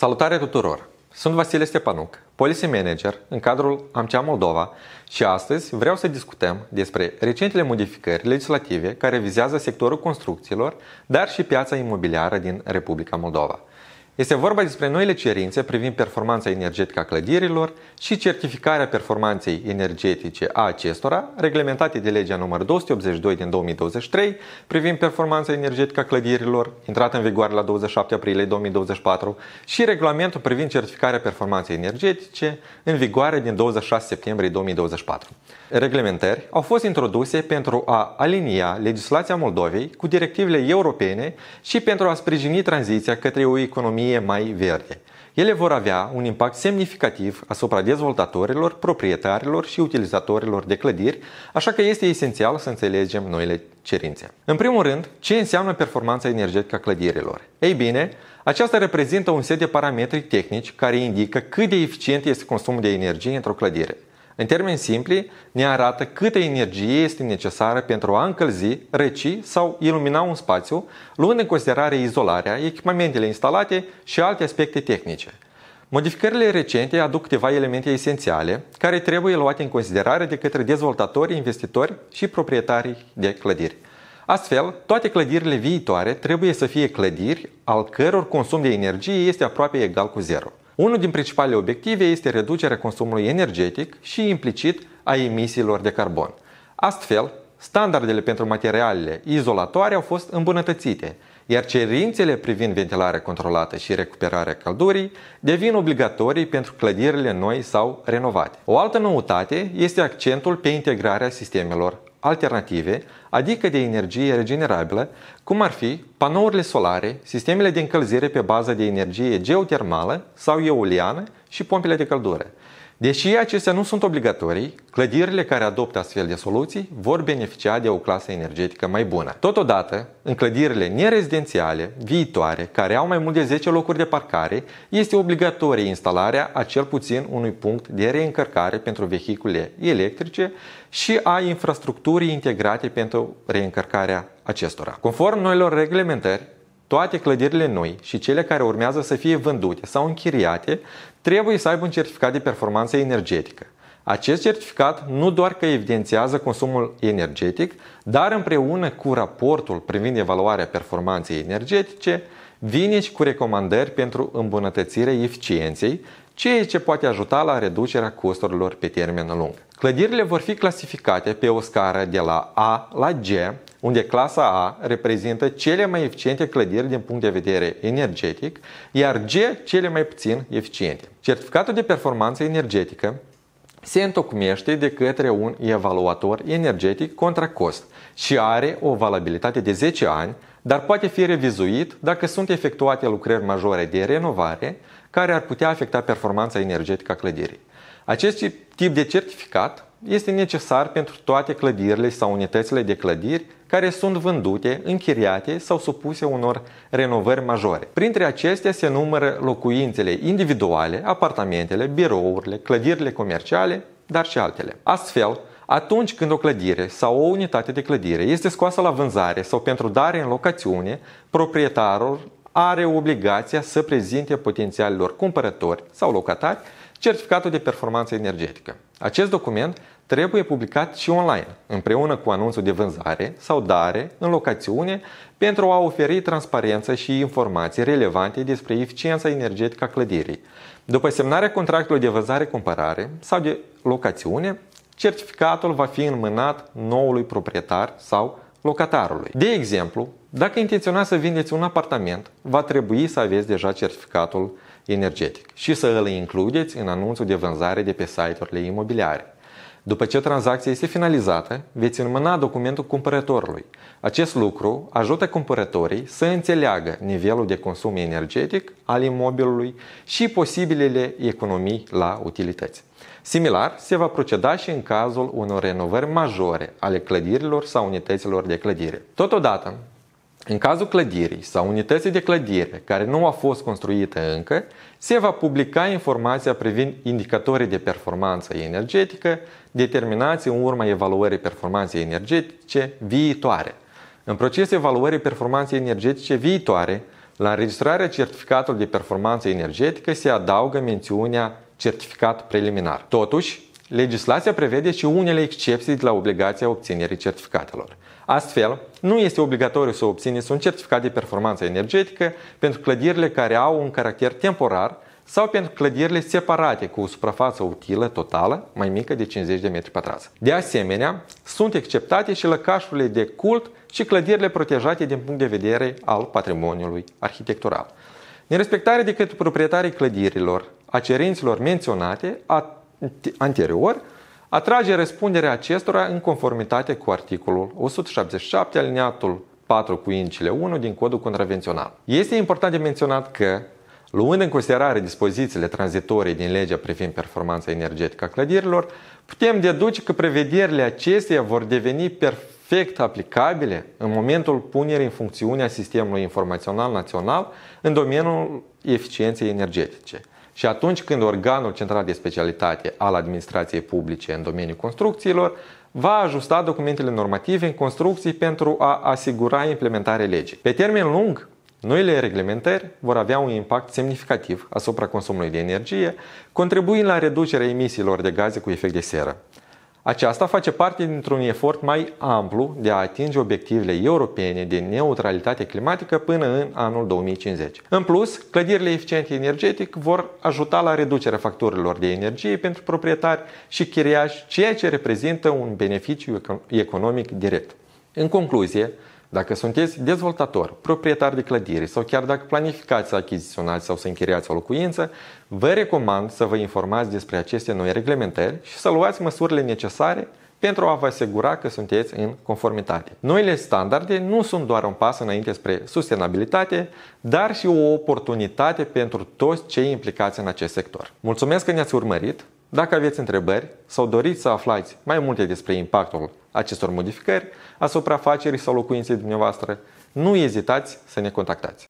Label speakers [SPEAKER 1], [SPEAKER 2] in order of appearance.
[SPEAKER 1] Salutare tuturor! Sunt Vasile Stepanuc, policy manager în cadrul AMCEA Moldova și astăzi vreau să discutăm despre recentele modificări legislative care vizează sectorul construcțiilor, dar și piața imobiliară din Republica Moldova – este vorba despre noile cerințe privind performanța energetică a clădirilor și certificarea performanței energetice a acestora, reglementate de legea numărul 282 din 2023 privind performanța energetică a clădirilor, intrată în vigoare la 27 aprilie 2024, și regulamentul privind certificarea performanței energetice, în vigoare din 26 septembrie 2024. Reglementări au fost introduse pentru a alinia legislația Moldovei cu directivele europene și pentru a sprijini tranziția către o economie economie mai verde. Ele vor avea un impact semnificativ asupra dezvoltatorilor, proprietarilor și utilizatorilor de clădiri, așa că este esențial să înțelegem noile cerințe. În primul rând, ce înseamnă performanța energetică a clădirilor? Ei bine, aceasta reprezintă un set de parametri tehnici care indică cât de eficient este consumul de energie într-o clădire. În termeni simpli, ne arată câtă energie este necesară pentru a încălzi, reci sau ilumina un spațiu, luând în considerare izolarea, echipamentele instalate și alte aspecte tehnice. Modificările recente aduc câteva elemente esențiale care trebuie luate în considerare de către dezvoltatori, investitori și proprietarii de clădiri. Astfel, toate clădirile viitoare trebuie să fie clădiri al căror consum de energie este aproape egal cu zero. Unul din principalele obiective este reducerea consumului energetic și implicit a emisiilor de carbon. Astfel, standardele pentru materialele izolatoare au fost îmbunătățite, iar cerințele privind ventilarea controlată și recuperarea căldurii devin obligatorii pentru clădirile noi sau renovate. O altă noutate este accentul pe integrarea sistemelor alternative, adică de energie regenerabilă, cum ar fi panourile solare, sistemele de încălzire pe bază de energie geotermală sau eoliană și pompele de căldură. Deși acestea nu sunt obligatorii, clădirile care adoptă astfel de soluții vor beneficia de o clasă energetică mai bună. Totodată, în clădirile nerezidențiale viitoare, care au mai mult de 10 locuri de parcare, este obligatorie instalarea a cel puțin unui punct de reîncărcare pentru vehicule electrice și a infrastructurii integrate pentru reîncărcarea acestora. Conform noilor reglementări, toate clădirile noi și cele care urmează să fie vândute sau închiriate trebuie să aibă un certificat de performanță energetică. Acest certificat nu doar că evidențiază consumul energetic, dar împreună cu raportul privind evaluarea performanței energetice, vine și cu recomandări pentru îmbunătățirea eficienței, ceea ce poate ajuta la reducerea costurilor pe termen lung. Clădirile vor fi clasificate pe o scară de la A la G, unde clasa A reprezintă cele mai eficiente clădiri din punct de vedere energetic, iar G cele mai puțin eficiente. Certificatul de performanță energetică se întocmește de către un evaluator energetic contra cost și are o valabilitate de 10 ani, dar poate fi revizuit dacă sunt efectuate lucrări majore de renovare care ar putea afecta performanța energetică a clădirii. Acest tip de certificat este necesar pentru toate clădirile sau unitățile de clădiri care sunt vândute, închiriate sau supuse unor renovări majore. Printre acestea se numără locuințele individuale, apartamentele, birourile, clădirile comerciale, dar și altele. Astfel, atunci când o clădire sau o unitate de clădire este scoasă la vânzare sau pentru dare în locațiune, proprietarul are obligația să prezinte potențialilor cumpărători sau locatari certificatul de performanță energetică. Acest document trebuie publicat și online, împreună cu anunțul de vânzare sau dare în locațiune, pentru a oferi transparență și informații relevante despre eficiența energetică a clădirii. După semnarea contractului de vânzare-cumpărare sau de locațiune, certificatul va fi înmânat noului proprietar sau locatarului. De exemplu, dacă intenționați să vindeți un apartament, va trebui să aveți deja certificatul energetic și să îl includeți în anunțul de vânzare de pe site-urile imobiliare. După ce tranzacția este finalizată, veți înmâna documentul cumpărătorului. Acest lucru ajută cumpărătorii să înțeleagă nivelul de consum energetic al imobilului și posibilele economii la utilități. Similar, se va proceda și în cazul unor renovări majore ale clădirilor sau unităților de clădire. Totodată, în cazul clădirii sau unității de clădire care nu a fost construită încă, se va publica informația privind indicatorii de performanță energetică determinați în urma evaluării performanței energetice viitoare. În procesul evaluării performanței energetice viitoare, la înregistrarea certificatului de performanță energetică se adaugă mențiunea certificat preliminar. Totuși, legislația prevede și unele excepții de la obligația obținerii certificatelor. Astfel, nu este obligatoriu să obțineți un certificat de performanță energetică pentru clădirile care au un caracter temporar sau pentru clădirile separate cu o suprafață utilă totală mai mică de 50 de metri pătrați. De asemenea, sunt exceptate și lăcașurile de cult și clădirile protejate din punct de vedere al patrimoniului arhitectural. Nerespectarea de către proprietarii clădirilor a cerințelor menționate anterior atrage răspunderea acestora în conformitate cu articolul 177 aliniatul 4 cu incile 1 din codul contravențional. Este important de menționat că Luând în considerare dispozițiile tranzitorii din legea privind performanța energetică a clădirilor, putem deduce că prevederile acesteia vor deveni perfect aplicabile în momentul punerii în funcțiune a Sistemului Informațional Național în domeniul eficienței energetice – și atunci când organul central de specialitate al administrației publice în domeniul construcțiilor va ajusta documentele normative în construcții pentru a asigura implementarea legii. Pe termen lung, Noile reglementări vor avea un impact semnificativ asupra consumului de energie, contribuind la reducerea emisiilor de gaze cu efect de seră. Aceasta face parte dintr-un efort mai amplu de a atinge obiectivele europene de neutralitate climatică până în anul 2050. În plus, clădirile eficiente energetic vor ajuta la reducerea facturilor de energie pentru proprietari și chiriași, ceea ce reprezintă un beneficiu economic direct. În concluzie, dacă sunteți dezvoltator, proprietar de clădiri sau chiar dacă planificați să achiziționați sau să închiriați o locuință, vă recomand să vă informați despre aceste noi reglementări și să luați măsurile necesare pentru a vă asigura că sunteți în conformitate. Noile standarde nu sunt doar un pas înainte spre sustenabilitate, dar și o oportunitate pentru toți cei implicați în acest sector. Mulțumesc că ne-ați urmărit! Dacă aveți întrebări sau doriți să aflați mai multe despre impactul acestor modificări asupra afacerii sau locuinței dumneavoastră, nu ezitați să ne contactați.